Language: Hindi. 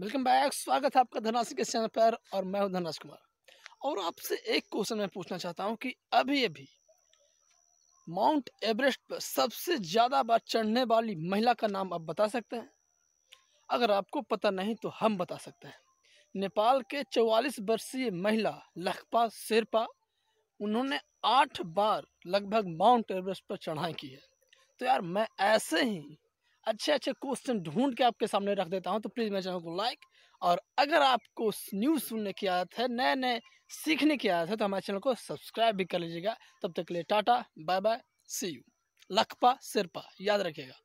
वेलकम बैक स्वागत है आपका धनासी के चैनल पर और मैं हूं धनाश कुमार और आपसे एक क्वेश्चन मैं पूछना चाहता हूं कि अभी अभी माउंट एवरेस्ट पर सबसे ज़्यादा बार चढ़ने वाली महिला का नाम आप बता सकते हैं अगर आपको पता नहीं तो हम बता सकते हैं नेपाल के चौवालीस वर्षीय महिला लखपा शेरपा उन्होंने आठ बार लगभग माउंट एवरेस्ट पर चढ़ाई की है तो यार मैं ऐसे ही अच्छे अच्छे क्वेश्चन ढूंढ के आपके सामने रख देता हूँ तो प्लीज़ मेरे चैनल को लाइक और अगर आपको न्यूज़ सुनने की आदत है नए नए सीखने की आदत है तो हमारे चैनल को सब्सक्राइब भी कर लीजिएगा तब तक के लिए tata bye bye see you लखपा सिरपा याद रखिएगा